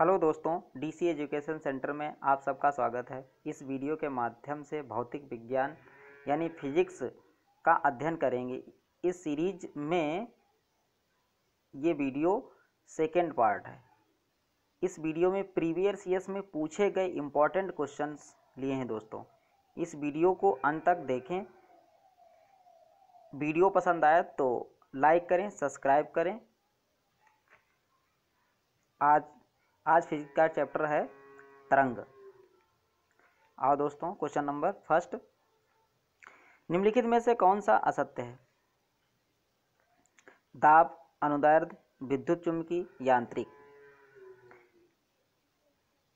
hello दोस्तों DC education centre में आप सबका स्वागत है इस वीडियो के माध्यम से भौतिक विज्ञान यानी फिजिक्स का अध्ययन करेंगे इस सीरीज में ये वीडियो सेकेंड पार्ट है इस वीडियो में प्रीवियस ईयर्स में पूछे गए इम्पॉर्टेंट क्वेश्चंस लिए हैं दोस्तों इस वीडियो को अंत तक देखें वीडियो पसंद आया तो लाइक करें सब्सक्राइब करें आज आज फिजिक्स का चैप्टर है तरंग आओ दोस्तों क्वेश्चन नंबर फर्स्ट निम्नलिखित में से कौन सा असत्य है दाब अनुदैर्ध विद्युत चुंबकी यांत्रिक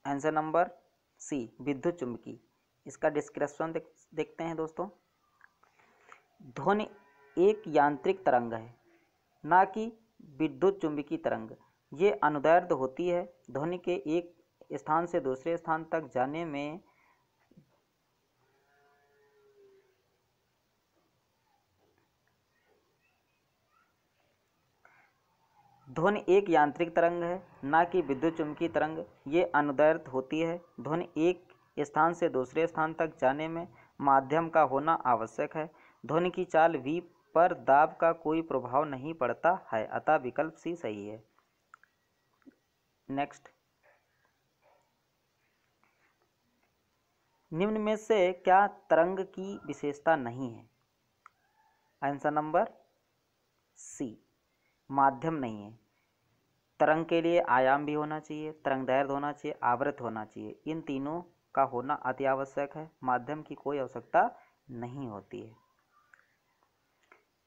आंसर नंबर सी विद्युत चुंबकी इसका डिस्क्रिप्शन देख, देखते हैं दोस्तों ध्वनि एक यांत्रिक तरंग है ना कि विद्युत चुंबकीय तरंग ये अनुदैर्ध होती है ध्वनि के एक स्थान से दूसरे स्थान तक जाने में ध्वनि एक यांत्रिक तरंग है न कि विद्युत चुंबकीय तरंग ये अनुदैर्ध होती है ध्वनि एक स्थान से दूसरे स्थान तक जाने में माध्यम का होना आवश्यक है ध्वनि की चाल वी पर दाब का कोई प्रभाव नहीं पड़ता है अतः विकल्प सी सही है नेक्स्ट निम्न में से क्या तरंग की विशेषता नहीं है आंसर नंबर सी माध्यम नहीं है तरंग के लिए आयाम भी होना चाहिए तरंग दैर्घ होना चाहिए आवृत होना चाहिए इन तीनों का होना अति आवश्यक है माध्यम की कोई आवश्यकता नहीं होती है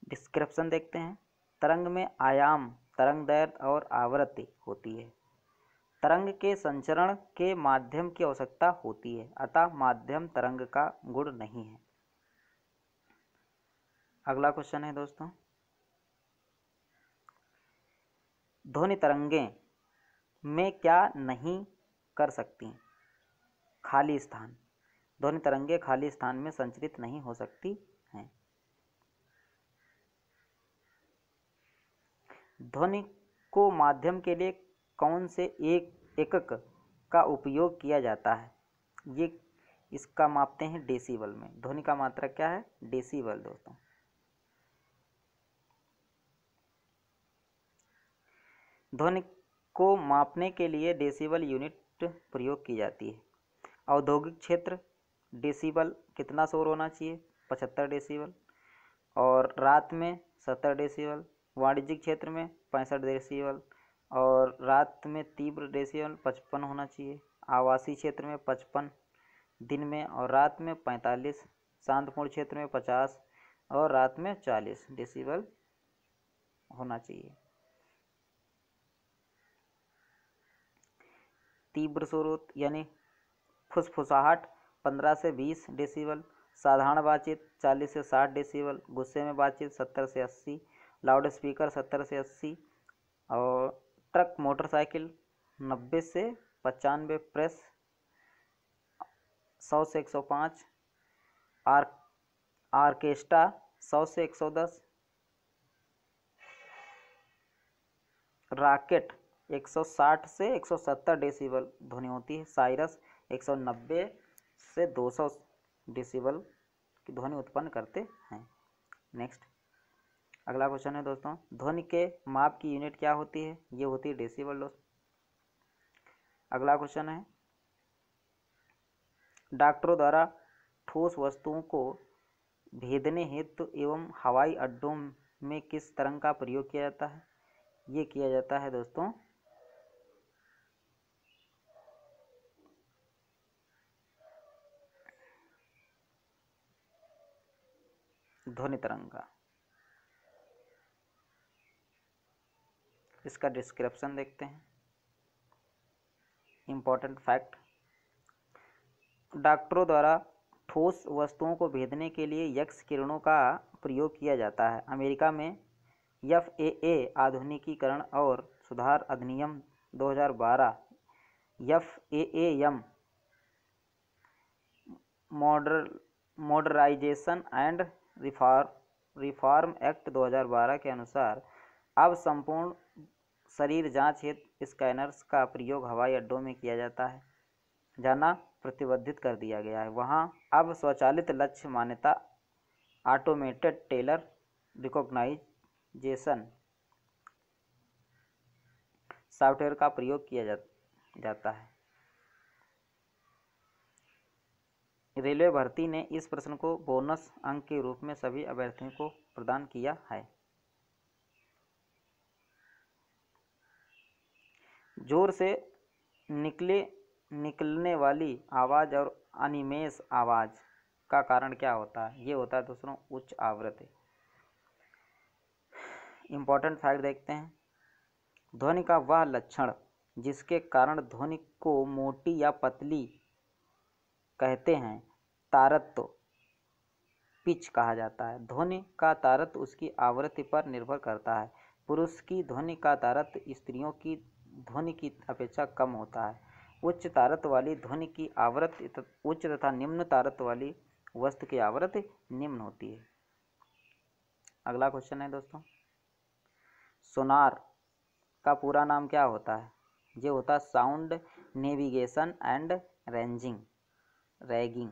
डिस्क्रिप्शन देखते हैं तरंग में आयाम तरंग दैर्घ और आवृत्ति होती है तरंग के संचरण के माध्यम की आवश्यकता होती है अतः माध्यम तरंग का गुण नहीं है अगला क्वेश्चन है दोस्तों ध्वनि तरंगे में क्या नहीं कर सकती खाली स्थान ध्वनि तरंगे खाली स्थान में संचरित नहीं हो सकती हैं ध्वनि को माध्यम के लिए कौन से एक एकक का उपयोग किया जाता है ये इसका मापते हैं डेसीबल में ध्वनि का मात्रा क्या है डेसीबल दोस्तों ध्वनि को मापने के लिए डेसीबल यूनिट प्रयोग की जाती है औद्योगिक क्षेत्र डेसीबल कितना शोर होना चाहिए पचहत्तर डेसीबल और रात में सत्तर डेसीबल वाणिज्यिक क्षेत्र में पैंसठ डेसीबल और रात में तीव्र डेसिबल पचपन होना चाहिए आवासीय क्षेत्र में पचपन दिन में और रात में पैंतालीस शांतपूर्ण क्षेत्र में पचास और रात में चालीस डेसीबल होना चाहिए तीव्र स्रोत यानी फुसफुसाहट पंद्रह से बीस डेसिबल साधारण बातचीत चालीस से साठ डेसिबल गुस्से में बातचीत सत्तर से अस्सी लाउड स्पीकर सत्तर से अस्सी और ट्रक मोटरसाइकिल नब्बे से पचानवे प्रेस सौ से एक सौ पाँच आर आर्केस्ट्रा सौ से एक सौ दस राकेट 160 से 170 डेसिबल ध्वनि होती है साइरस 190 से 200 डेसिबल की ध्वनि उत्पन्न करते हैं नेक्स्ट अगला क्वेश्चन है दोस्तों ध्वनि के माप की यूनिट क्या होती है ये होती है डेसीबल दोस्तों अगला क्वेश्चन है डॉक्टरों द्वारा ठोस वस्तुओं को भेदने हेतु तो एवं हवाई अड्डों में किस तरंग का प्रयोग किया जाता है ये किया जाता है दोस्तों ध्वनि तरंग का इसका डिस्क्रिप्शन देखते हैं इम्पोर्टेंट फैक्ट डॉक्टरों द्वारा ठोस वस्तुओं को भेदने के लिए यक्ष किरणों का प्रयोग किया जाता है अमेरिका में एफ ए ए आधुनिकीकरण और सुधार अधिनियम 2012 एफ ए ए एम मॉडर modernization and reform reform act 2012 के अनुसार अब संपूर्ण शरीर जांच हित स्कैनर्स का प्रयोग हवाई अड्डों में किया जाता है जाना प्रतिबंधित कर दिया गया है वहाँ अब स्वचालित लक्ष्य मान्यता ऑटोमेटेड टेलर रिकॉग्नाइजेशन सॉफ्टवेयर का प्रयोग किया जा, जाता है रेलवे भर्ती ने इस प्रश्न को बोनस अंक के रूप में सभी अभ्यर्थियों को प्रदान किया है जोर से निकले निकलने वाली आवाज़ और अनिमेष आवाज़ का कारण क्या होता है ये होता है दोस्तों उच्च आवृत्ति इम्पॉर्टेंट फैक्ट देखते हैं ध्वनि का वह लक्षण जिसके कारण ध्वनि को मोटी या पतली कहते हैं तारत्व पिच कहा जाता है ध्वनि का तारत्व उसकी आवृत्ति पर निर्भर करता है पुरुष की ध्वनि का तारत्व स्त्रियों की ध्वनि की अपेक्षा कम होता है उच्च तारत वाली ध्वनि की आवृत उच्च तथा निम्न तारत वाली वस्तु की आवृत निम्न होती है अगला क्वेश्चन है दोस्तों सोनार का पूरा नाम क्या होता है ये होता है sound navigation and ranging ragging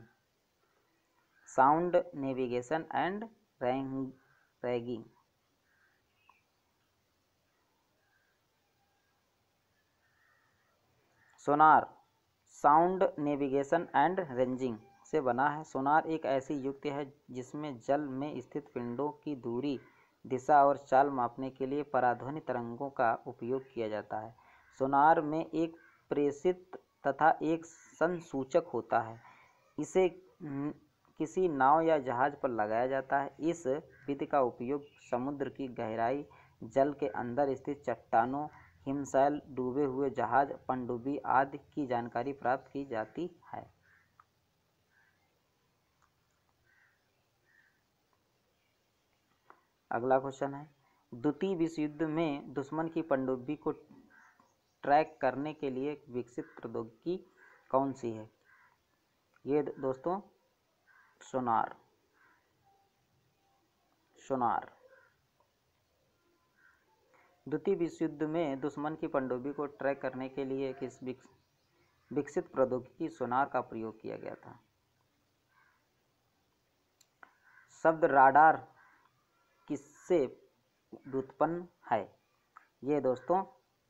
sound navigation and ragging sonar sound navigation and ranging से बना है सोनार एक ऐसी युक्ति है जिसमें जल में स्थित पिंडों की दूरी दिशा और चाल मापने के लिए पराध्वनि तरंगों का उपयोग किया जाता है सोनार में एक प्रेषित तथा एक संसूचक होता है इसे किसी नाव या जहाज पर लगाया जाता है इस विधि का उपयोग समुद्र की गहराई जल के अंदर स्थित चट्टानों हिमशैल डूबे हुए जहाज पनडुब्बी आदि की जानकारी प्राप्त की जाती है अगला क्वेश्चन है द्वितीय विश्व युद्ध में दुश्मन की पनडुब्बी को ट्रैक करने के लिए विकसित प्रौद्योगिकी कौन सी है ये दोस्तों सोनार सोनार द्वितीय विश्व युद्ध में दुश्मन की पनडुब्बी को ट्रैक करने के लिए किस विकसित प्रौद्योगिकी सोनार का प्रयोग किया गया था शब्द राडार किससे उत्पन्न है ये दोस्तों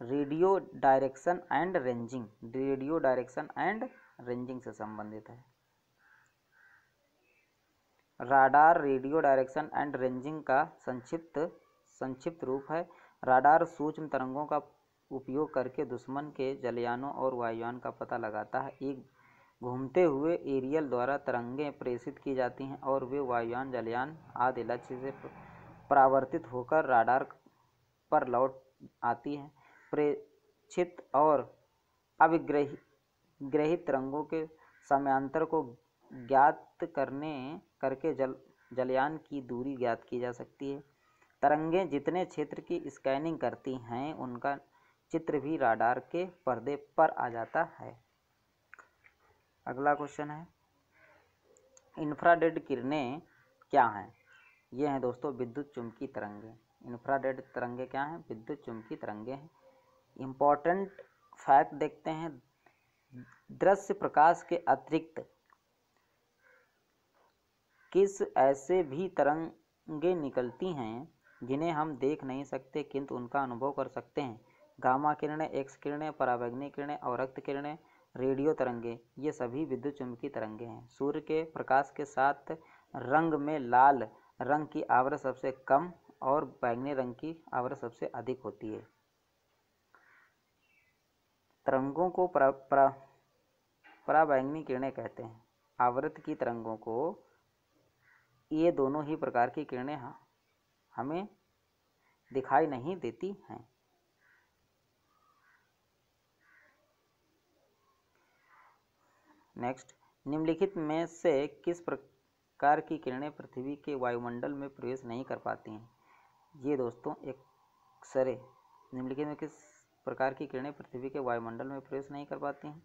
radio direction and ranging radio direction and ranging से संबंधित है radar radio direction and ranging का संक्षिप्त संक्षिप्त रूप है राडार सूक्ष्म तरंगों का उपयोग करके दुश्मन के जलयानों और वायुयान का पता लगाता है एक घूमते हुए एरियल द्वारा तरंगें प्रेषित की जाती हैं और वे वायुयान जलयान आदि लक्ष्य से परावर्तित होकर राडार पर लौट आती हैं प्रेक्षित और अविग्रहित ग्रहित तरंगों के समयांतर को ज्ञात करने करके जल जलयान की दूरी ज्ञात की जा सकती है तरंगें जितने क्षेत्र की स्कैनिंग करती हैं उनका चित्र भी राडार के पर्दे पर आ जाता है अगला क्वेश्चन है इंफ्राडेड किरणें क्या हैं ये हैं दोस्तों विद्युत चुंबकीय तरंगे इंफ्राडेड तरंगे क्या हैं विद्युत चुंबकीय तरंगे हैं इम्पॉर्टेंट फैक्ट देखते हैं दृश्य प्रकाश के अतिरिक्त किस ऐसे भी तरंगे निकलती हैं जिन्हें हम देख नहीं सकते किंतु उनका अनुभव कर सकते हैं गामा किरणें एक्स किरणें पराबैंगनी किरणें और रक्त किरणें रेडियो तरंगे ये सभी विद्युत चुंबकीय तरंगे हैं सूर्य के प्रकाश के साथ रंग में लाल रंग की आवरण सबसे कम और बैंगनी रंग की आवरण सबसे अधिक होती है तरंगों को पराबैंगनी प्रा, किरणें कहते हैं आवृत की तरंगों को ये दोनों ही प्रकार की किरणें हाँ हमें दिखाई नहीं देती हैं नेक्स्ट निम्नलिखित में से किस प्रकार की किरणें पृथ्वी के वायुमंडल में प्रवेश नहीं कर पाती हैं ये दोस्तों एक सरे निम्नलिखित में किस प्रकार की किरणें पृथ्वी के वायुमंडल में प्रवेश नहीं कर पाती हैं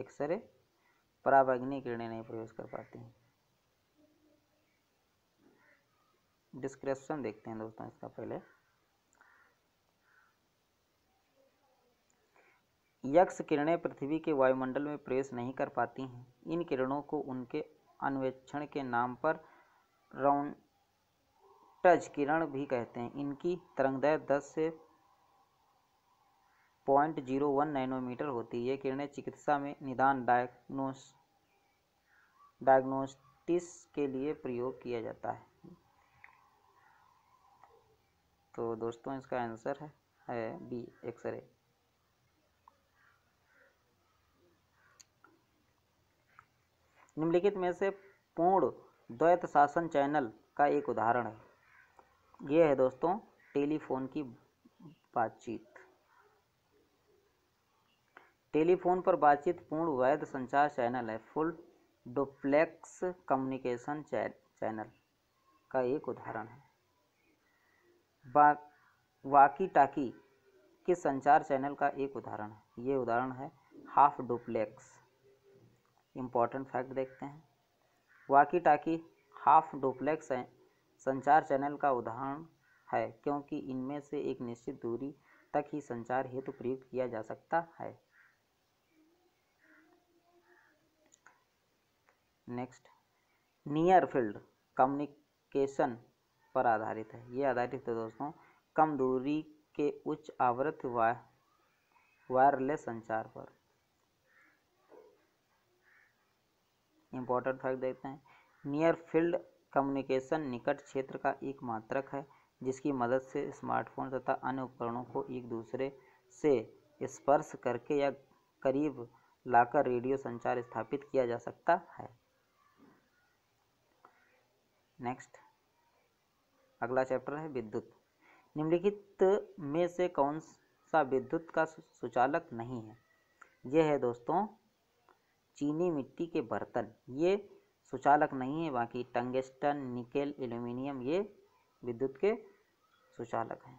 एक सरे पराबैग्नी किरणें नहीं प्रवेश कर पाती हैं डिस्क्रिप्शन देखते हैं दोस्तों इसका पहले यक्ष किरणें पृथ्वी के वायुमंडल में प्रवेश नहीं कर पाती हैं इन किरणों को उनके अन्वेक्षण के नाम पर राउंडज किरण भी कहते हैं इनकी तरंगदैर्घ्य दस से पॉइंट जीरो वन नैनोमीटर होती है ये किरणें चिकित्सा में निदान डायग्नोस डायग्नोस्टिस के लिए प्रयोग किया जाता है तो दोस्तों इसका आंसर है है बी एक्सरे निम्नलिखित में से पूर्ण द्वैत शासन चैनल का एक उदाहरण है यह है दोस्तों टेलीफोन की बातचीत टेलीफोन पर बातचीत पूर्ण वैध संचार चैनल है फुल डुप्लेक्स कम्युनिकेशन चैनल का एक उदाहरण है वाकी टाकी के संचार चैनल का एक उदाहरण है ये उदाहरण है हाफ डुप्लेक्स इम्पॉर्टेंट फैक्ट देखते हैं वाकी टाकी हाफ डुप्लेक्स संचार चैनल का उदाहरण है क्योंकि इनमें से एक निश्चित दूरी तक ही संचार हेतु तो प्रयुक्त किया जा सकता है नेक्स्ट नियर फील्ड कम्युनिकेशन पर आधारित है ये आधारित है दोस्तों कम दूरी के उच्च आवृत्त वायरलेस संचार पर इम्पोर्टेंट फैक्ट देखते हैं नियर फील्ड कम्युनिकेशन निकट क्षेत्र का एक मात्रक है जिसकी मदद से स्मार्टफोन तथा अन्य उपकरणों को एक दूसरे से स्पर्श करके या करीब लाकर रेडियो संचार स्थापित किया जा सकता है नेक्स्ट अगला चैप्टर है विद्युत निम्नलिखित में से कौन सा विद्युत का सुचालक नहीं है यह है दोस्तों चीनी मिट्टी के बर्तन ये सुचालक नहीं है बाकी टंगस्टन निकेल एल्यूमिनियम ये विद्युत के सुचालक हैं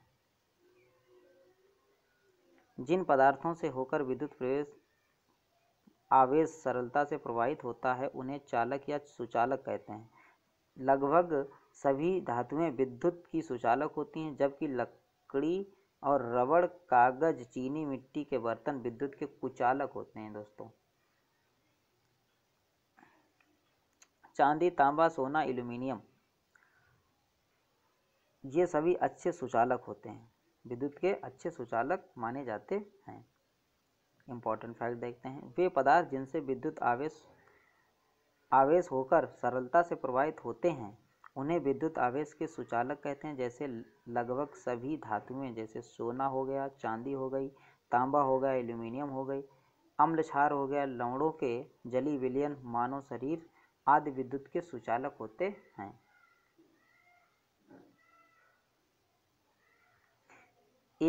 जिन पदार्थों से होकर विद्युत प्रवेश आवेश सरलता से प्रवाहित होता है उन्हें चालक या सुचालक कहते हैं लगभग सभी धातुएं विद्युत की सुचालक होती हैं जबकि लकड़ी और रबड़ कागज चीनी मिट्टी के बर्तन विद्युत के कुचालक होते हैं दोस्तों चांदी तांबा सोना एल्यूमिनियम ये सभी अच्छे सुचालक होते हैं विद्युत के अच्छे सुचालक माने जाते हैं इम्पॉर्टेंट फैक्ट देखते हैं वे पदार्थ जिनसे विद्युत आवेश आवेश होकर सरलता से प्रवाहित होते हैं उन्हें विद्युत आवेश के सुचालक कहते हैं जैसे लगभग सभी धातुएं जैसे सोना हो गया चांदी हो गई तांबा हो गया एल्यूमिनियम हो गई अम्ल क्षार हो गया लवणों के जली विलयन मानव शरीर आदि विद्युत के सुचालक होते हैं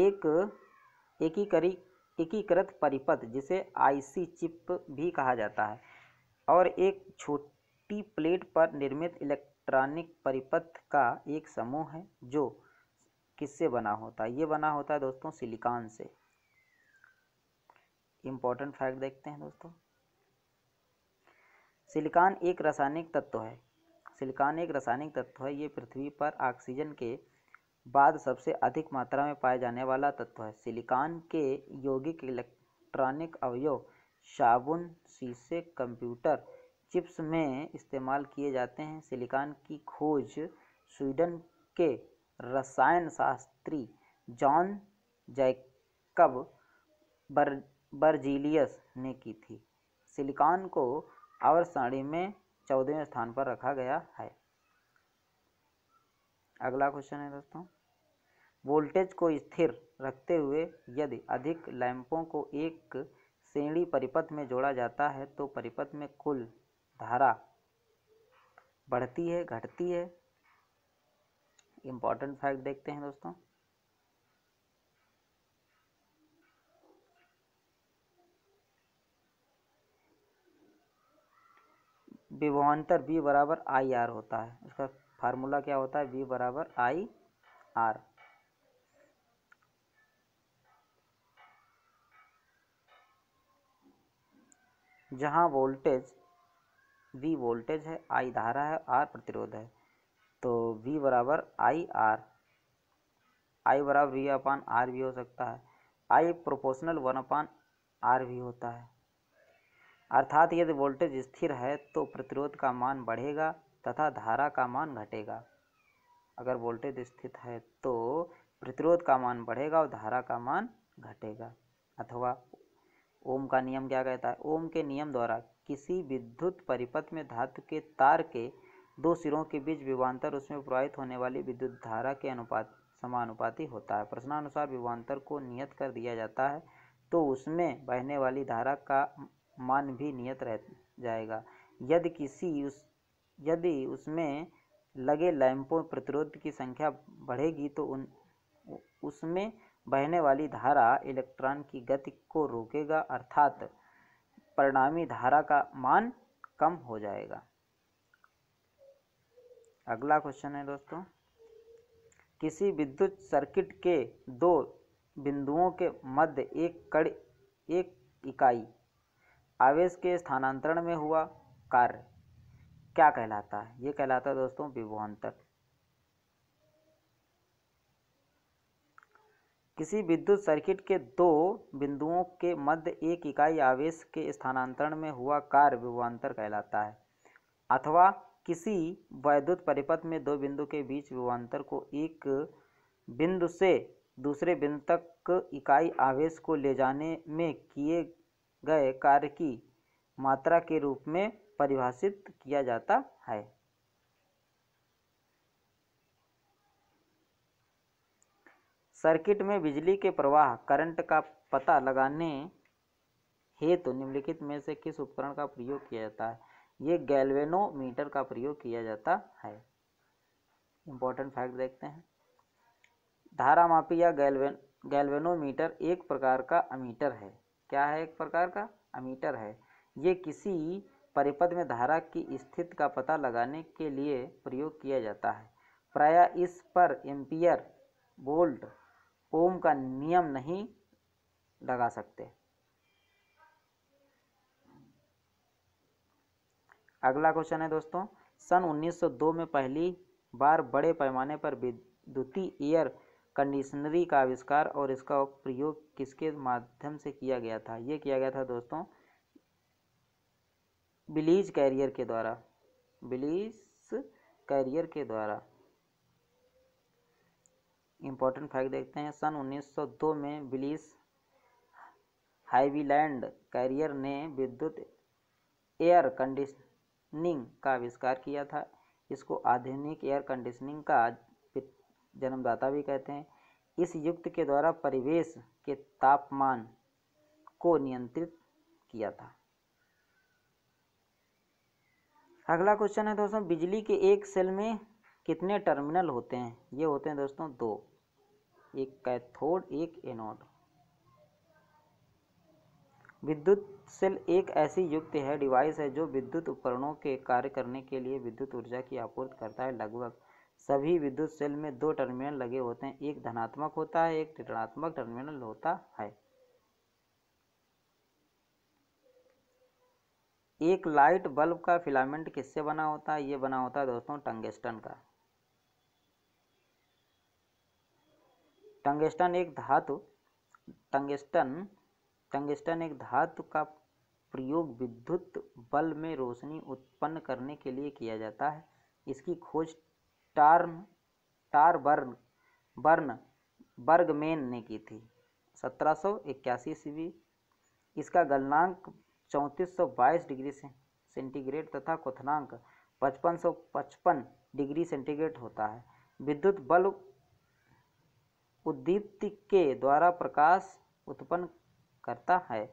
एक एकीकृत एकीकृत परिपथ जिसे आईसी चिप भी कहा जाता है और एक छोटी प्लेट पर निर्मित इलेक्ट्रॉनिक इलेक्ट्रॉनिक परिपथ का एक समूह है जो किससे बना होता है ये बना होता है दोस्तों सिलिकॉन से इम्पोर्टेंट फैक्ट देखते हैं दोस्तों सिलिकॉन एक रासायनिक तत्व है सिलिकॉन एक रासायनिक तत्व है ये पृथ्वी पर ऑक्सीजन के बाद सबसे अधिक मात्रा में पाया जाने वाला तत्व है सिलिकॉन के यौगिक इलेक्ट्रॉनिक अवयव साबुन शीशे कंप्यूटर चिप्स में इस्तेमाल किए जाते हैं सिलिकॉन की खोज स्वीडन के रसायन शास्त्री जॉन जैकब बर बर्जीलियस ने की थी सिलिकॉन को और साड़ी में चौदहवें स्थान पर रखा गया है अगला क्वेश्चन है दोस्तों वोल्टेज को स्थिर रखते हुए यदि अधिक लैंपों को एक श्रेणी परिपथ में जोड़ा जाता है तो परिपथ में कुल धारा बढ़ती है घटती है इम्पॉर्टेंट फैक्ट देखते हैं दोस्तों विभवान्तर v बराबर आई आर होता है उसका फार्मूला क्या होता है v बराबर आई आर जहां वोल्टेज वी वोल्टेज है आई धारा है आर प्रतिरोध है तो वी बराबर आई आर आई बराबर वी अपान आर भी हो सकता है I proportional one upon R भी होता है अर्थात यदि वोल्टेज स्थिर है तो प्रतिरोध का मान बढ़ेगा तथा धारा का मान घटेगा अगर वोल्टेज स्थित है तो प्रतिरोध का मान बढ़ेगा और धारा का मान घटेगा अथवा ओम का नियम क्या कहता है ओम के नियम द्वारा किसी विद्युत परिपथ में धातु के तार के दो सिरों के बीच विभवांतर उसमें प्रवाहित होने वाली विद्युत धारा के अनुपात समानुपाती होता है प्रश्नानुसार विभवांतर को नियत कर दिया जाता है तो उसमें बहने वाली धारा का मान भी नियत रह जाएगा यदि किसी उस यदि उसमें लगे लैंपों प्रतिरोध की संख्या बढ़ेगी तो उन उसमें बहने वाली धारा इलेक्ट्रॉन की गति को रोकेगा अर्थात परिणामी धारा का मान कम हो जाएगा अगला क्वेश्चन है दोस्तों किसी विद्युत सर्किट के दो बिंदुओं के मध्य एक कड़ एक इकाई आवेश के स्थानांतरण में हुआ कार्य क्या कहलाता है ये कहलाता है दोस्तों विभवांतर किसी विद्युत सर्किट के दो बिंदुओं के मध्य एक इकाई आवेश के स्थानांतरण में हुआ कार्य विभवांतर कहलाता है अथवा किसी वैद्युत परिपथ में दो बिंदु के बीच विभवांतर को एक बिंदु से दूसरे बिंदु तक इकाई आवेश को ले जाने में किए गए कार्य की मात्रा के रूप में परिभाषित किया जाता है सर्किट में बिजली के प्रवाह करंट का पता लगाने हेतु तो निम्नलिखित में से किस उपकरण का प्रयोग किया जाता है ये गैल्वेनोमीटर का प्रयोग किया जाता है इम्पोर्टेंट फैक्ट देखते हैं धारा मापी या गैल्वेन गैल्वेनोमीटर एक प्रकार का अमीटर है क्या है एक प्रकार का अमीटर है ये किसी परिपथ में धारा की स्थिति का पता लगाने के लिए प्रयोग किया जाता है प्रायः इस पर एम्पियर वोल्ट ओम का नियम नहीं लगा सकते अगला क्वेश्चन है दोस्तों सन 1902 में पहली बार बड़े पैमाने पर विद्युतीय एयर कंडीशनरी का आविष्कार और इसका प्रयोग किसके माध्यम से किया गया था ये किया गया था दोस्तों बिलीज कैरियर के द्वारा बिलीज कैरियर के द्वारा इंपॉर्टेंट फैक्ट देखते हैं सन 1902 में बिलिस हाइवीलैंड कैरियर ने विद्युत एयर कंडीशनिंग का आविष्कार किया था इसको आधुनिक एयर कंडीशनिंग का जन्मदाता भी कहते हैं इस युक्त के द्वारा परिवेश के तापमान को नियंत्रित किया था अगला क्वेश्चन है दोस्तों बिजली के एक सेल में कितने टर्मिनल होते हैं ये होते हैं दोस्तों दो एक कैथोड एक एनोड विद्युत सेल एक ऐसी युक्ति है डिवाइस है जो विद्युत उपकरणों के कार्य करने के लिए विद्युत ऊर्जा की आपूर्ति करता है लगभग सभी विद्युत सेल में दो टर्मिनल लगे होते हैं एक धनात्मक होता है एक ऋणात्मक टर्मिनल होता है एक लाइट बल्ब का फिलामेंट किससे बना होता है ये बना होता है दोस्तों टंगस्टन का टंगस्टन एक धातु टंगस्टन टंगस्टन एक धातु का प्रयोग विद्युत बल में रोशनी उत्पन्न करने के लिए किया जाता है इसकी खोज टार्न टार बर्न बर्न बर्गमेन ने की थी सत्रह सौ इक्यासी ईस्वी इसका गलनांक चौंतीस डिग्री सेंटीग्रेड तथा क्वथनांक 5555 डिग्री सेंटीग्रेड होता है विद्युत बल्ब उद्दीप्ति के द्वारा प्रकाश उत्पन्न करता है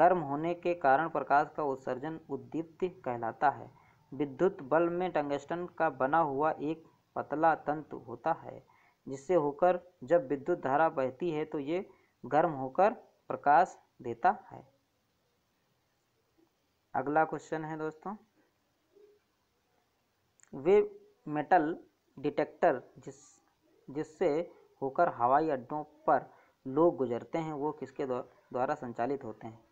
गर्म होने के कारण प्रकाश का उत्सर्जन उद्दीप्ति कहलाता है विद्युत बल्ब में टंगस्टन का बना हुआ एक पतला तंतु होता है जिससे होकर जब विद्युत धारा बहती है तो ये गर्म होकर प्रकाश देता है अगला क्वेश्चन है दोस्तों वे मेटल डिटेक्टर जिस जिससे होकर हवाई अड्डों पर लोग गुजरते हैं वो किसके द्वारा संचालित होते हैं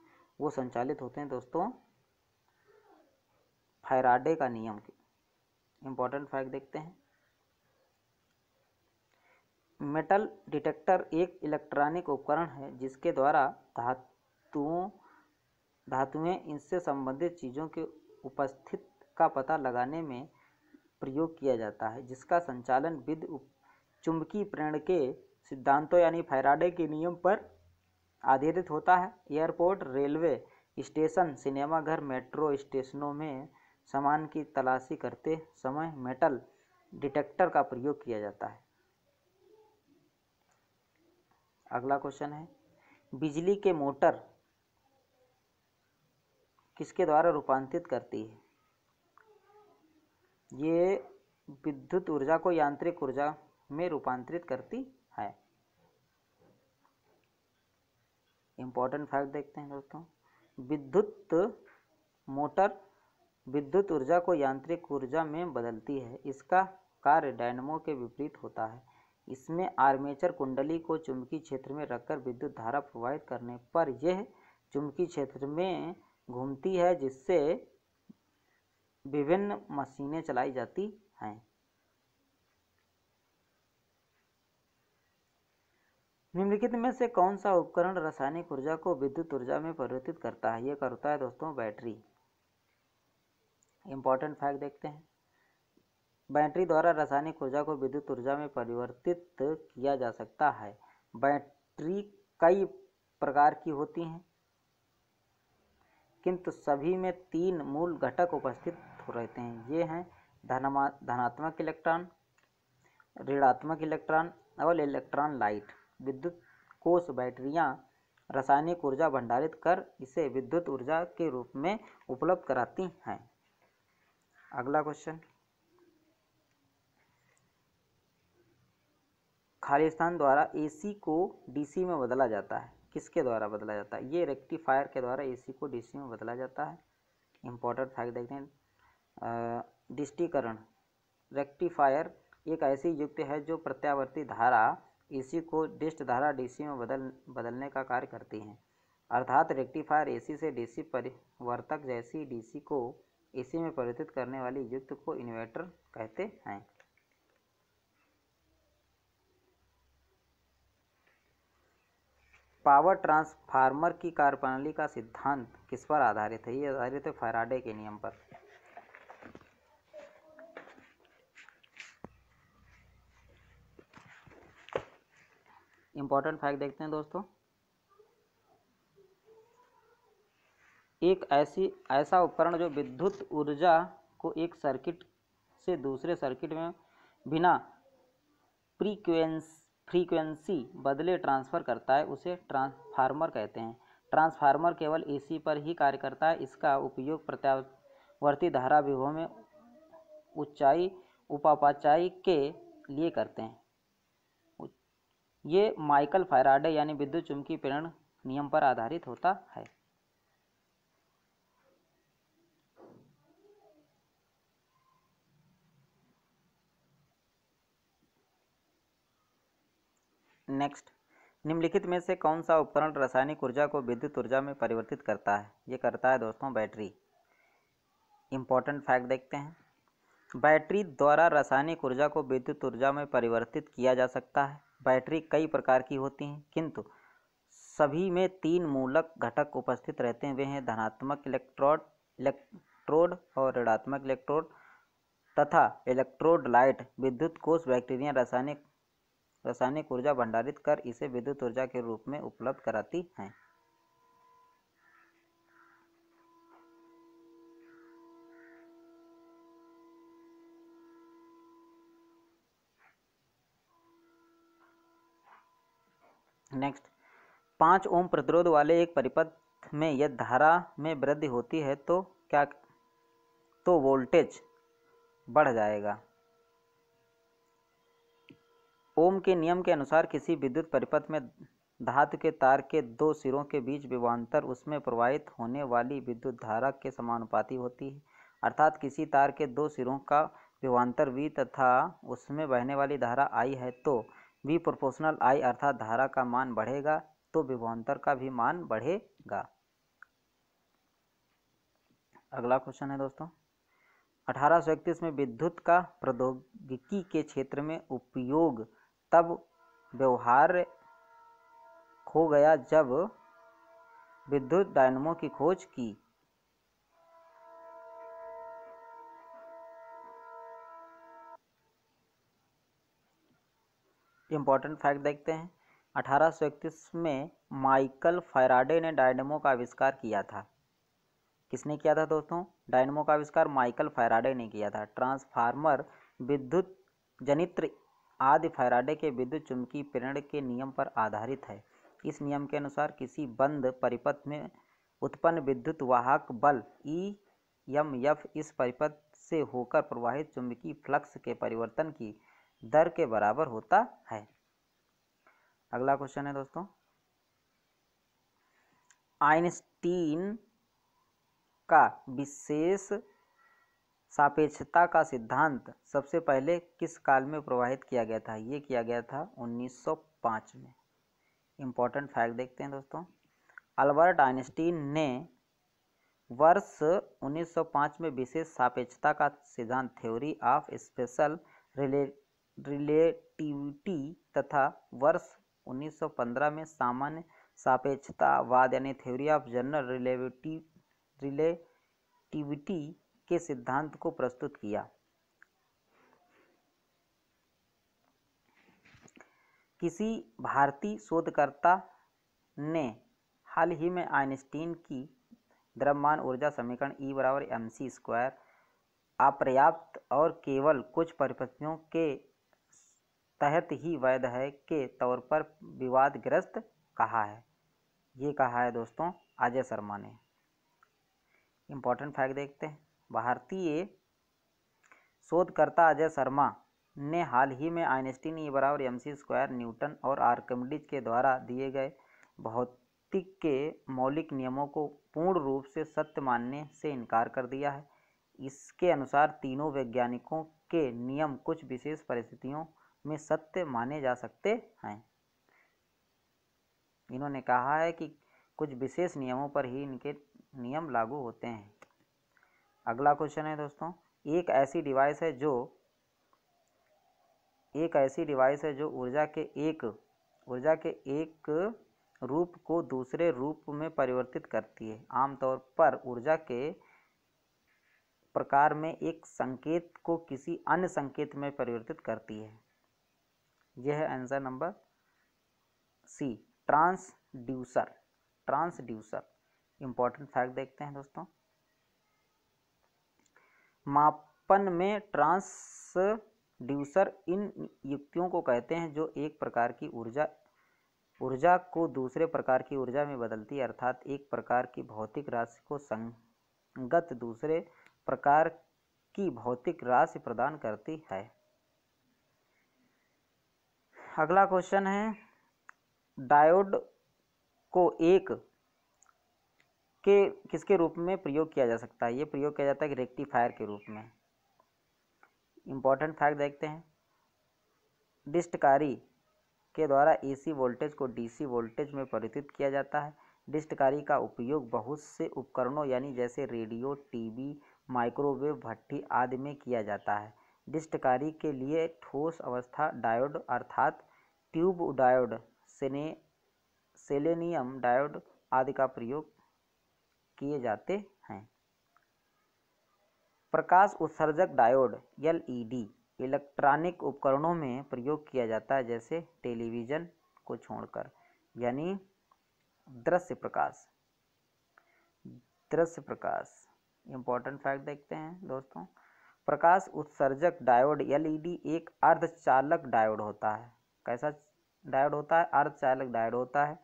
वो संचालित होते हैं दोस्तों फायराडे का नियम के इम्पोर्टेंट फैक्ट देखते हैं मेटल डिटेक्टर एक इलेक्ट्रॉनिक उपकरण है जिसके द्वारा धातुओं धातुएं इनसे संबंधित चीज़ों के उपस्थित का पता लगाने में प्रयोग किया जाता है जिसका संचालन विद्युत चुंबकीय प्रेरण के सिद्धांतों यानी फैराडे के नियम पर आधारित होता है एयरपोर्ट रेलवे स्टेशन सिनेमाघर मेट्रो स्टेशनों में सामान की तलाशी करते समय मेटल डिटेक्टर का प्रयोग किया जाता है अगला क्वेश्चन है बिजली के मोटर किसके द्वारा रूपांतरित करती है ये विद्युत ऊर्जा को यांत्रिक ऊर्जा में रूपांतरित करती है इंपॉर्टेंट फैक्ट देखते हैं दोस्तों विद्युत मोटर विद्युत ऊर्जा को यांत्रिक ऊर्जा में बदलती है इसका कार्य डायनमो के विपरीत होता है इसमें आर्मेचर कुंडली को चुंबकीय क्षेत्र में रखकर विद्युत धारा प्रवाहित करने पर यह चुंबकीय क्षेत्र में घूमती है जिससे विभिन्न मशीनें चलाई जाती हैं निम्नलिखित में से कौन सा उपकरण रासायनिक ऊर्जा को विद्युत ऊर्जा में परिवर्तित करता है ये करता है दोस्तों बैटरी इंपॉर्टेंट फैक्ट देखते हैं बैटरी द्वारा रासायनिक ऊर्जा को विद्युत ऊर्जा में परिवर्तित किया जा सकता है बैटरी कई प्रकार की होती हैं किंतु सभी में तीन मूल घटक उपस्थित रहते हैं ये हैं धनात्मक इलेक्ट्रॉन ऋणात्मक इलेक्ट्रॉन और इलेक्ट्रॉन लाइट विद्युत कोष बैटरियां रासायनिक ऊर्जा भंडारित कर इसे विद्युत ऊर्जा के रूप में उपलब्ध कराती हैं अगला क्वेश्चन खालिस्तान द्वारा एसी को डीसी में बदला जाता है किसके द्वारा बदला जाता है ये रेक्टिफायर के द्वारा एसी को डीसी में बदला जाता है इम्पोर्टेंट फैक्ट देखते हैं डिस्टीकरण रेक्टिफायर एक ऐसी युक्त है जो प्रत्यावर्ती धारा एसी को डिस्ट धारा डीसी में बदल बदलने का कार्य करती हैं अर्थात रेक्टिफायर एसी से डीसी परिवर्तक जैसी डीसी को एसी में परिवर्तित करने वाली युक्त को इन्वर्टर कहते हैं पावर ट्रांसफार्मर की कार्यप्रणाली का सिद्धांत किस पर आधारित है ये आधारित है फैराडे के नियम पर इम्पोर्टेंट फैक्ट देखते हैं दोस्तों एक ऐसी ऐसा उपकरण जो विद्युत ऊर्जा को एक सर्किट से दूसरे सर्किट में बिना फ्रीक्वेंस फ्रीक्वेंसी बदले ट्रांसफ़र करता है उसे ट्रांसफार्मर कहते हैं ट्रांसफार्मर केवल एसी पर ही कार्य करता है इसका उपयोग प्रत्यावर्ती धारा विभव में ऊंचाई उपापाचाई के लिए करते हैं ये माइकल फायराडे यानी विद्युत चुंबकीय प्रेरण नियम पर आधारित होता है नेक्स्ट निम्नलिखित में से कौन सा उपकरण रासायनिक ऊर्जा को विद्युत ऊर्जा में परिवर्तित करता है ये करता है दोस्तों बैटरी इंपॉर्टेंट फैक्ट देखते हैं बैटरी द्वारा रासायनिक ऊर्जा को विद्युत ऊर्जा में परिवर्तित किया जा सकता है बैटरी कई प्रकार की होती हैं किंतु सभी में तीन मूलक घटक उपस्थित रहते हैं वे हैं धनात्मक इलेक्ट्रोड इलेक्ट्रोड और ऋणात्मक इलेक्ट्रोड तथा इलेक्ट्रोड लाइट विद्युत कोष बैक्टीरिया रासायनिक रासायनिक ऊर्जा भंडारित कर इसे विद्युत ऊर्जा के रूप में उपलब्ध कराती हैं पाँच ओम प्रतिरोध वाले एक परिपथ में यदि धारा में वृद्धि होती है तो क्या तो वोल्टेज बढ़ जाएगा ओम के नियम के अनुसार किसी विद्युत परिपथ में धातु के तार के दो सिरों के बीच विवांतर उसमें प्रवाहित होने वाली विद्युत धारा के समानुपाती होती है अर्थात किसी तार के दो सिरों का विवांतर वी तथा उसमें बहने वाली धारा आई है तो वी प्रोपोर्शनल आई अर्थात धारा का मान बढ़ेगा तो विभवान्तर का भी मान बढ़ेगा अगला क्वेश्चन है दोस्तों 1831 में विद्युत का प्रौद्योगिकी के क्षेत्र में उपयोग तब व्यवहार हो गया जब विद्युत डायनमो की खोज की इंपॉर्टेंट फैक्ट देखते हैं 1831 में माइकल फायराडे ने डायनेमो का आविष्कार किया था किसने किया था दोस्तों डायनेमो का आविष्कार माइकल फायराडे ने किया था ट्रांसफार्मर विद्युत जनित्र आदि फायराडे के विद्युत चुंबकीय प्रेरण के नियम पर आधारित है इस नियम के अनुसार किसी बंद परिपथ में उत्पन्न विद्युत वाहक बल ई एम एफ इस परिपथ से होकर प्रवाहित चुंबकीय फ्लक्स के परिवर्तन की दर के बराबर होता है अगला क्वेश्चन है दोस्तों आइंस्टीन का विशेष सापेक्षता का सिद्धांत सबसे पहले किस काल में प्रवाहित किया गया था ये किया गया था 1905 में इम्पोर्टेंट फैक्ट देखते हैं दोस्तों अल्बर्ट आइंस्टीन ने वर्ष 1905 में विशेष सापेक्षता का सिद्धांत थ्योरी ऑफ स्पेशल रिले रिलेटिविटी तथा वर्ष 1915 में सामान्य सापेक्षतावाद यानी theory of general relative relativity के सिद्धांत को प्रस्तुत किया किसी भारतीय शोधकर्ता ने हाल ही में आइंस्टीन की द्रव्यमान ऊर्जा समीकरण ई e बराबर एम सी स्क्वायर अपर्याप्त और केवल कुछ परिपथियों के तहत ही वैध है के तौर पर विवादग्रस्त कहा है ये कहा है दोस्तों अजय शर्मा ने इम्पोर्टेंट फैक्ट देखते हैं भारतीय शोधकर्ता अजय शर्मा ने हाल ही में आइनस्टीन ई बराबर एम सी स्क्वायर न्यूटन और आर्कमिडीज के द्वारा दिए गए भौतिक के मौलिक नियमों को पूर्ण रूप से सत्य मानने से इनकार कर दिया है इसके अनुसार तीनों वैज्ञानिकों के नियम कुछ विशेष परिस्थितियों में सत्य माने जा सकते हैं इन्होंने कहा है कि कुछ विशेष नियमों पर ही इनके नियम लागू होते हैं अगला क्वेश्चन है दोस्तों एक ऐसी डिवाइस है जो एक ऐसी डिवाइस है जो ऊर्जा के एक ऊर्जा के एक रूप को दूसरे रूप में परिवर्तित करती है आमतौर पर ऊर्जा के प्रकार में एक संकेत को किसी अन्य संकेत में परिवर्तित करती है यह है answer number C transducer transducer important fact देखते हैं दोस्तों मापन में ट्रांसड्यूसर इन युक्तियों को कहते हैं जो एक प्रकार की ऊर्जा ऊर्जा को दूसरे प्रकार की ऊर्जा में बदलती है अर्थात एक प्रकार की भौतिक राशि को संगत दूसरे प्रकार की भौतिक राशि प्रदान करती है अगला क्वेश्चन है डायोड को एक के किसके रूप में प्रयोग किया जा सकता है ये प्रयोग किया जाता है रेक्टिफायर के रूप में इम्पॉर्टेंट फैक्ट देखते हैं डिस्टकारी के द्वारा एसी वोल्टेज को डीसी वोल्टेज में परिवर्तित किया जाता है डिस्टकारी का उपयोग बहुत से उपकरणों यानी जैसे रेडियो टीवी माइक्रोवेव भट्टी आदि में किया जाता है डिस्टकारी के लिए ठोस अवस्था डायोड अर्थात ट्यूब डायोड सेने सेलेनियम डायोड आदि का प्रयोग किए जाते हैं प्रकाश उत्सर्जक डायोड एल इलेक्ट्रॉनिक उपकरणों में प्रयोग किया जाता है जैसे टेलीविज़न को छोड़कर यानी दृश्य प्रकाश दृश्य प्रकाश इम्पोर्टेंट फैक्ट देखते हैं दोस्तों प्रकाश उत्सर्जक डायोड एलईडी एक अर्धचालक डायोड होता है कैसा डायोड होता है अर्धचालक डायोड होता है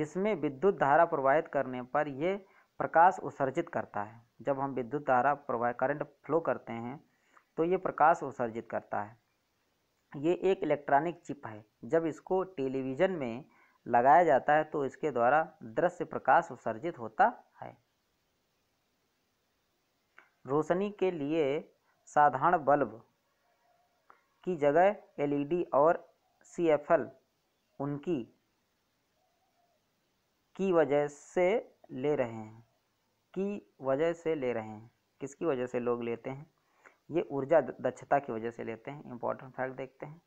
जिसमें विद्युत धारा प्रवाहित करने पर यह प्रकाश उत्सर्जित करता है जब हम विद्युत धारा प्रवाह करंट फ्लो करते हैं तो ये प्रकाश उत्सर्जित करता है ये एक इलेक्ट्रॉनिक चिप है जब इसको टेलीविज़न में लगाया जाता है तो इसके द्वारा दृश्य प्रकाश उत्सर्जित होता है रोशनी के लिए साधारण बल्ब की जगह एलईडी e और सीएफएल उनकी की वजह से ले रहे हैं की वजह से ले रहे हैं किसकी वजह से लोग लेते हैं ये ऊर्जा दक्षता की वजह से लेते हैं इंपॉर्टेंट फैक्ट देखते हैं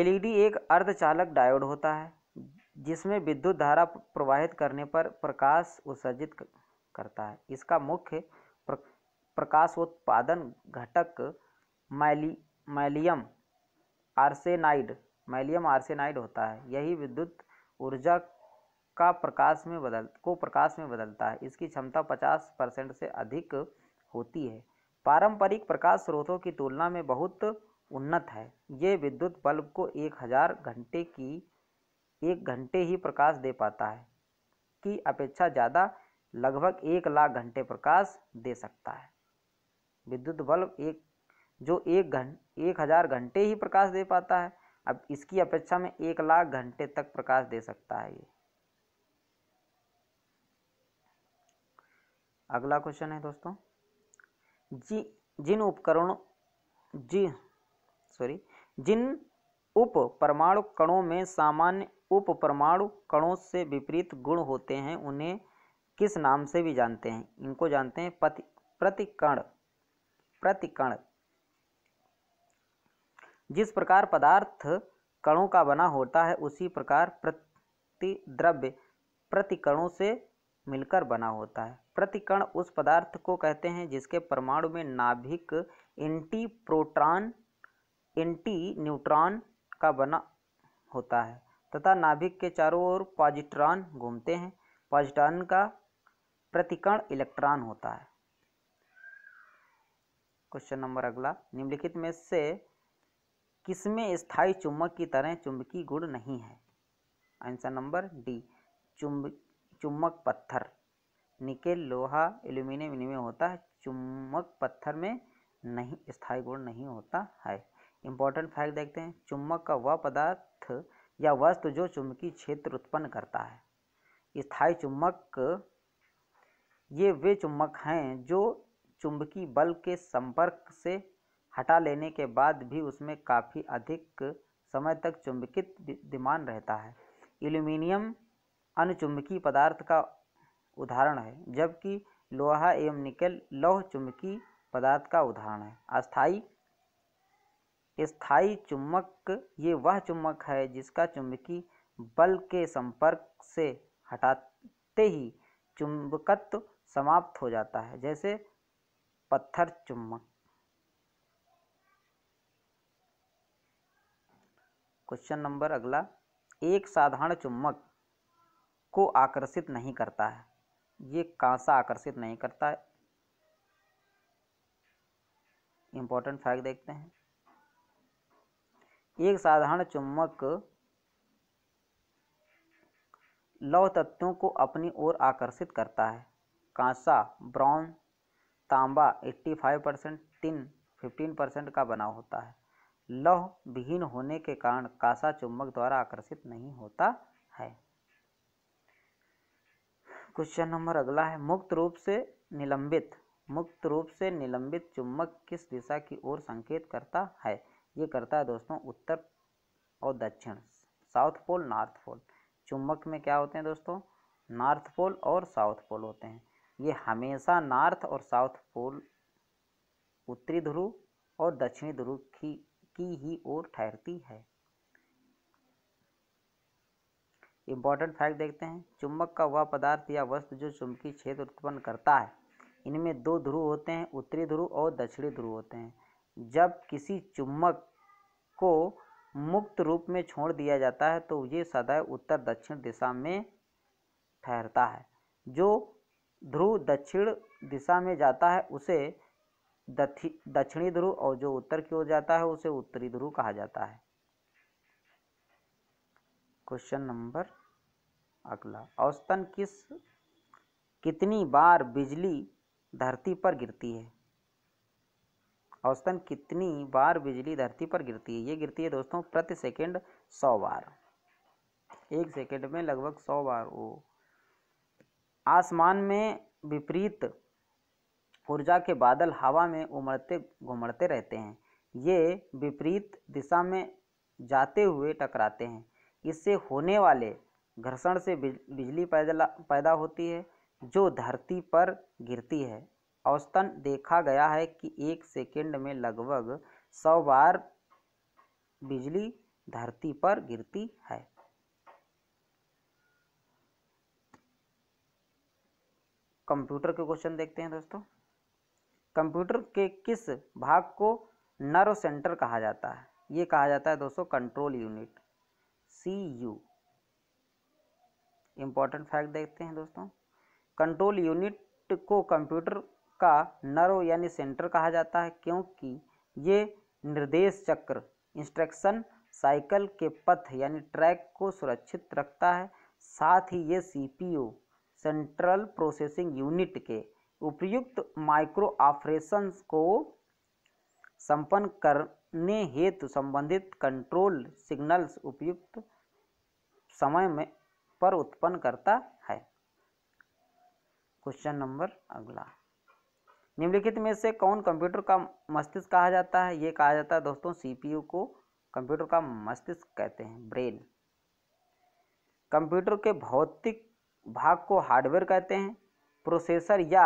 एलईडी e एक अर्धचालक डायोड होता है जिसमें विद्युत धारा प्रवाहित करने पर प्रकाश उत्सर्जित करता है इसका मुख्य प्रकाशोत्पादन घटक मैली मैलियम आर्सेनाइड मैलियम आर्सेनाइड होता है यही विद्युत ऊर्जा का प्रकाश में बदल को प्रकाश में बदलता है इसकी क्षमता 50 परसेंट से अधिक होती है पारंपरिक प्रकाश स्रोतों की तुलना में बहुत उन्नत है ये विद्युत बल्ब को एक हज़ार घंटे की एक घंटे ही प्रकाश दे पाता है की अपेक्षा ज़्यादा लगभग एक लाख घंटे प्रकाश दे सकता है विद्युत बल्ब एक जो एक घंट एक हज़ार घंटे ही प्रकाश दे पाता है अब इसकी अपेक्षा में एक लाख घंटे तक प्रकाश दे सकता है ये अगला क्वेश्चन है दोस्तों जी जिन उपकरणों जी सॉरी जिन उप परमाणु कणों में सामान्य उप परमाणु कणों से विपरीत गुण होते हैं उन्हें किस नाम से भी जानते हैं इनको जानते हैं प्रति प्रतिकण प्रतिकण जिस प्रकार पदार्थ कणों का बना होता है उसी प्रकार प्रतिद्रव्य प्रतिकणों से मिलकर बना होता है प्रतिकण उस पदार्थ को कहते हैं जिसके परमाणु में नाभिक एंटी प्रोटॉन एंटी न्यूट्रॉन का बना होता है तथा नाभिक के चारों ओर पॉजिट्रॉन घूमते हैं पॉजिट्रॉन का प्रतिकण इलेक्ट्रॉन होता है क्वेश्चन नंबर अगला निम्नलिखित में से किसमें स्थायी चुम्बक की तरह चुंबकीय गुण नहीं है आंसर नंबर डी चुंब चुम्बक पत्थर निकेल लोहा एल्यूमिनियम इनमें होता है चुम्बक पत्थर में नहीं स्थायी गुण नहीं होता है इंपॉर्टेंट फैक्ट देखते हैं चुम्बक का वह पदार्थ या वस्तु जो चुंबकीय क्षेत्र उत्पन्न करता है स्थायी चुम्बक ये वे चुम्बक हैं जो चुंबकीय बल के संपर्क से हटा लेने के बाद भी उसमें काफ़ी अधिक समय तक चुंबकित विद्यमान रहता है एल्यूमिनियम अनुचुंबकीय पदार्थ का उदाहरण है जबकि लोहा एवं निकल लौह चुंबकीय पदार्थ का उदाहरण है अस्थाई स्थायी चुम्बक ये वह चुम्बक है जिसका चुंबकीय बल के संपर्क से हटाते ही चुंबकत्व समाप्त हो जाता है जैसे पत्थर चुम्बक क्वेश्चन नंबर अगला एक साधारण चुम्बक को आकर्षित नहीं करता है ये कांसा आकर्षित नहीं करता है इंपॉर्टेंट फैक्ट देखते हैं एक साधारण चुम्बक लौह तत्वों को अपनी ओर आकर्षित करता है कांसा ब्राउन तांबा 85 परसेंट टिन 15 परसेंट का बना होता है लौह विहीन होने के कारण कासा चुंबक द्वारा आकर्षित नहीं होता है क्वेश्चन नंबर अगला है मुक्त रूप से निलंबित मुक्त रूप से निलंबित चुंबक किस दिशा की ओर संकेत करता है ये करता है दोस्तों उत्तर और दक्षिण साउथ पोल नॉर्थ पोल चुंबक में क्या होते हैं दोस्तों नॉर्थ पोल और साउथ पोल होते हैं ये हमेशा नॉर्थ और साउथ पोल उत्तरी ध्रुव और दक्षिणी ध्रुव की की ही ओर ठहरती है इम्पॉर्टेंट फैक्ट देखते हैं चुंबक का वह पदार्थ या वस्तु जो चुंबकीय क्षेत्र उत्पन्न करता है इनमें दो ध्रुव होते हैं उत्तरी ध्रुव और दक्षिणी ध्रुव होते हैं जब किसी चुंबक को मुक्त रूप में छोड़ दिया जाता है तो ये सदैव उत्तर दक्षिण दिशा में ठहरता है जो ध्रुव दक्षिण दिशा में जाता है उसे दक्षिणी ध्रुव और जो उत्तर की ओर जाता है उसे उत्तरी ध्रुव कहा जाता है क्वेश्चन नंबर अगला औसतन किस कितनी बार बिजली धरती पर गिरती है औसतन कितनी बार बिजली धरती पर गिरती है ये गिरती है दोस्तों प्रति सेकंड सौ बार एक सेकंड में लगभग सौ बार वो आसमान में विपरीत ऊर्जा के बादल हवा में उमड़ते घुमड़ते रहते हैं ये विपरीत दिशा में जाते हुए टकराते हैं इससे होने वाले घर्षण से बिजली पैदा पैदा होती है जो धरती पर गिरती है औसतन देखा गया है कि एक सेकेंड में लगभग सौ बार बिजली धरती पर गिरती है कंप्यूटर के क्वेश्चन देखते हैं दोस्तों कंप्यूटर के किस भाग को नर्व सेंटर कहा जाता है ये कहा जाता है दोस्तों control unit C U important fact देखते हैं दोस्तों कंट्रोल यूनिट को कंप्यूटर का नर्व यानी सेंटर कहा जाता है क्योंकि ये निर्देश चक्र इंस्ट्रक्शन साइकिल के पथ यानी ट्रैक को सुरक्षित रखता है साथ ही ये सीपीयू सेंट्रल प्रोसेसिंग यूनिट के उपयुक्त माइक्रो ऑपरेशन को संपन्न करने हेतु संबंधित कंट्रोल सिग्नल्स उपयुक्त समय में पर उत्पन्न करता है क्वेश्चन नंबर अगला निम्नलिखित में से कौन कंप्यूटर का मस्तिष्क कहा जाता है ये कहा जाता है दोस्तों सीपीयू को कंप्यूटर का मस्तिष्क कहते हैं ब्रेन कंप्यूटर के भौतिक भाग को हार्डवेयर कहते हैं प्रोसेसर या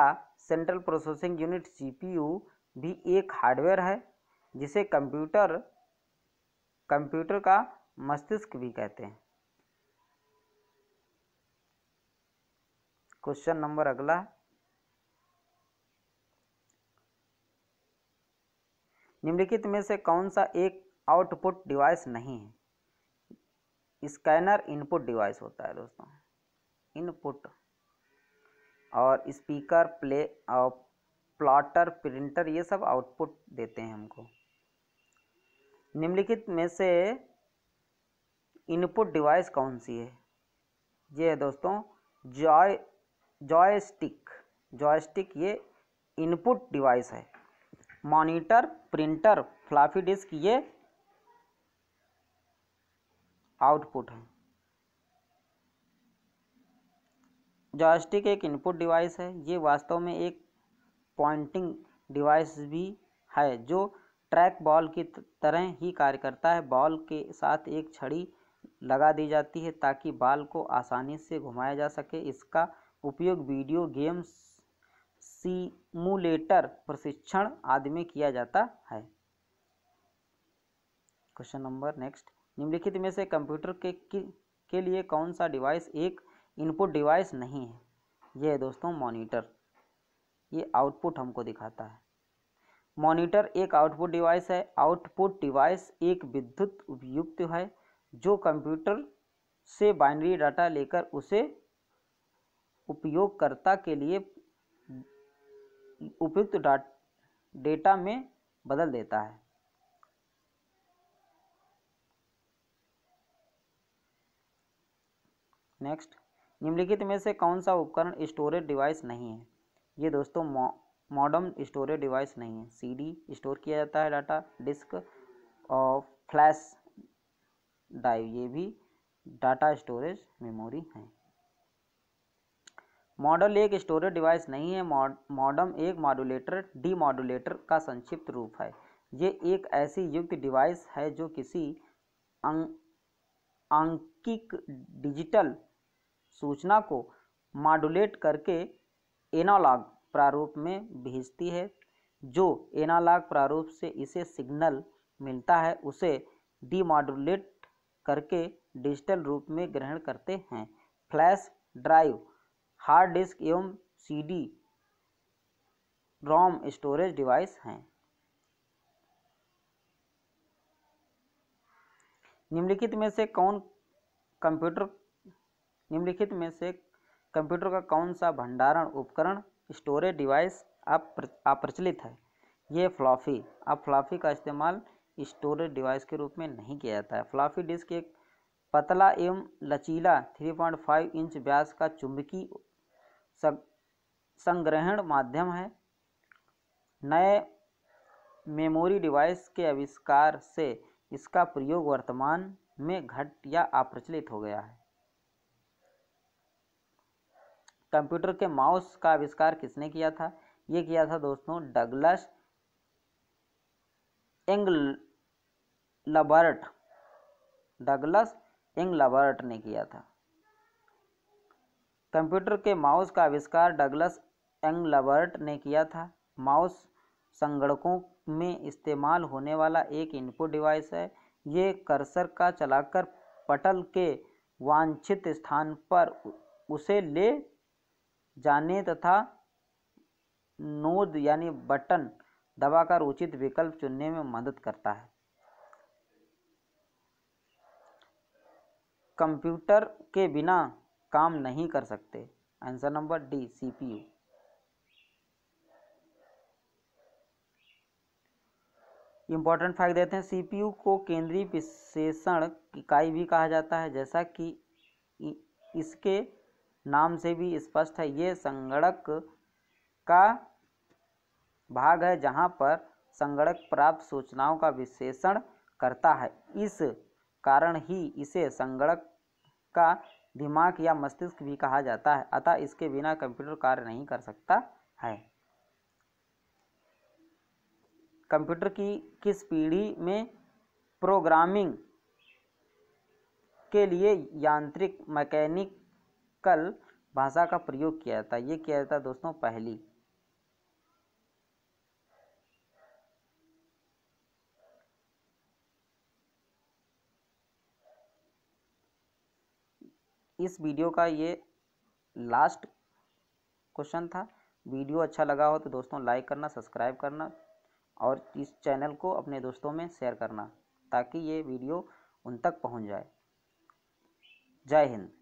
सेंट्रल प्रोसेसिंग यूनिट सीपीयू भी एक हार्डवेयर है जिसे कंप्यूटर कंप्यूटर का मस्तिष्क भी कहते हैं क्वेश्चन नंबर अगला निम्नलिखित में से कौन सा एक आउटपुट डिवाइस नहीं है स्कैनर इनपुट डिवाइस होता है दोस्तों इनपुट और स्पीकर प्ले और प्लॉटर प्रिंटर ये सब आउटपुट देते हैं हमको निम्नलिखित में से इनपुट डिवाइस कौन सी है ये है दोस्तों जॉय जॉयस्टिक जॉयस्टिक ये इनपुट डिवाइस है मॉनिटर प्रिंटर फ्लाफी डिस्क ये आउटपुट है जॉयस्टिक एक इनपुट डिवाइस है ये वास्तव में एक पॉइंटिंग डिवाइस भी है जो ट्रैक बॉल की तरह ही कार्य करता है बॉल के साथ एक छड़ी लगा दी जाती है ताकि बॉल को आसानी से घुमाया जा सके इसका उपयोग वीडियो गेम्स सीमुलेटर प्रशिक्षण आदि में किया जाता है क्वेश्चन नंबर नेक्स्ट निम्नलिखित में से कंप्यूटर के, के लिए कौन सा डिवाइस एक इनपुट डिवाइस नहीं है ये है दोस्तों मॉनिटर ये आउटपुट हमको दिखाता है मॉनिटर एक आउटपुट डिवाइस है आउटपुट डिवाइस एक विद्युत उपयुक्त है जो कंप्यूटर से बाइनरी डाटा लेकर उसे उपयोगकर्ता के लिए उपयुक्त डेटा में बदल देता है नेक्स्ट निम्नलिखित में से कौन सा उपकरण स्टोरेज डिवाइस नहीं है ये दोस्तों मॉडर्न स्टोरेज डिवाइस नहीं है सीडी स्टोर किया जाता है डाटा डिस्क और फ्लैश ड्राइव ये भी डाटा स्टोरेज मेमोरी है मॉडल एक स्टोरेज डिवाइस नहीं है मॉडम एक मॉड्यूलेटर डी मॉड्यूलेटर का संक्षिप्त रूप है ये एक ऐसी युक्त डिवाइस है जो किसी अंकिक डिजिटल सूचना को मॉडुलेट करके एनालॉग प्रारूप में भेजती है जो एनालॉग प्रारूप से इसे सिग्नल मिलता है उसे डीमॉडुलेट करके डिजिटल रूप में ग्रहण करते हैं फ्लैश ड्राइव हार्ड डिस्क एवं सीडी रोम स्टोरेज डिवाइस हैं निम्नलिखित में से कौन कंप्यूटर निम्नलिखित में से कंप्यूटर का कौन सा भंडारण उपकरण स्टोरेज डिवाइस अप्रचलित है ये फ्लॉफी अब फ्लॉफी का इस्तेमाल स्टोरेज डिवाइस के रूप में नहीं किया जाता है फ्लॉफी डिस्क एक पतला एवं लचीला 3.5 इंच व्यास का चुंबकीय संग्रहण माध्यम है नए मेमोरी डिवाइस के आविष्कार से इसका प्रयोग वर्तमान में घट या अप्रचलित हो गया है कंप्यूटर के माउस का आविष्कार किसने किया था ये किया था दोस्तों डगलस एंग लबर्ट डगलस एंग लबर्ट ने किया था कंप्यूटर के माउस का आविष्कार डगलस एंग लबर्ट ने किया था माउस संगणकों में इस्तेमाल होने वाला एक इनपुट डिवाइस है ये कर्सर का चलाकर पटल के वांछित स्थान पर उसे ले जाने तथा नोद यानी बटन दबाकर उचित विकल्प चुनने में मदद करता है कंप्यूटर के बिना काम नहीं कर सकते answer number D CPU important fact देते हैं सीपीयू को केंद्रीय विशेषण इकाई भी कहा जाता है जैसा कि इसके नाम से भी स्पष्ट है ये संगणक का भाग है जहाँ पर संगणक प्राप्त सूचनाओं का विश्लेषण करता है इस कारण ही इसे संगणक का दिमाग या मस्तिष्क भी कहा जाता है अतः इसके बिना कंप्यूटर कार्य नहीं कर सकता है कंप्यूटर की किस पीढ़ी में प्रोग्रामिंग के लिए यांत्रिक मैकेनिक कल भाषा का प्रयोग किया जाता है ये किया जाता है दोस्तों पहली इस वीडियो का ये लास्ट क्वेश्चन था वीडियो अच्छा लगा हो तो दोस्तों लाइक करना सब्सक्राइब करना और इस चैनल को अपने दोस्तों में शेयर करना ताकि ये वीडियो उन तक पहुंच जाए जय हिंद